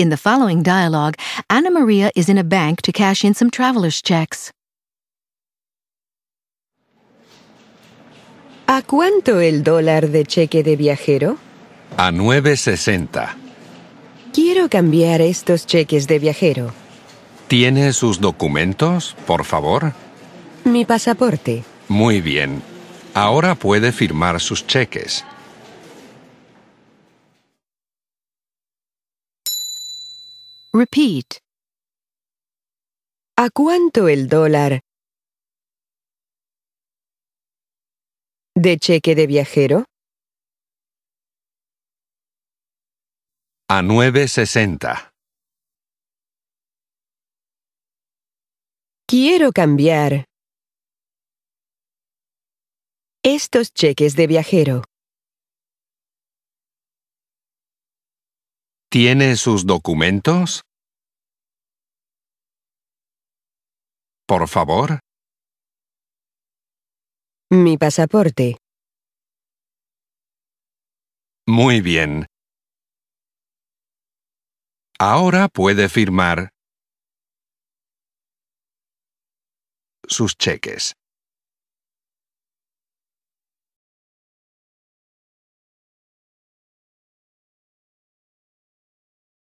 In the following dialogue, Anna Maria is in a bank to cash in some traveler's ¿A cuánto el dólar de cheque de viajero? A 9.60. Quiero cambiar estos cheques de viajero. ¿Tiene sus documentos, por favor? Mi pasaporte. Muy bien. Ahora puede firmar sus cheques. Repeat. ¿A cuánto el dólar de cheque de viajero? A 9.60. Quiero cambiar estos cheques de viajero. ¿Tiene sus documentos? Por favor. Mi pasaporte. Muy bien. Ahora puede firmar sus cheques.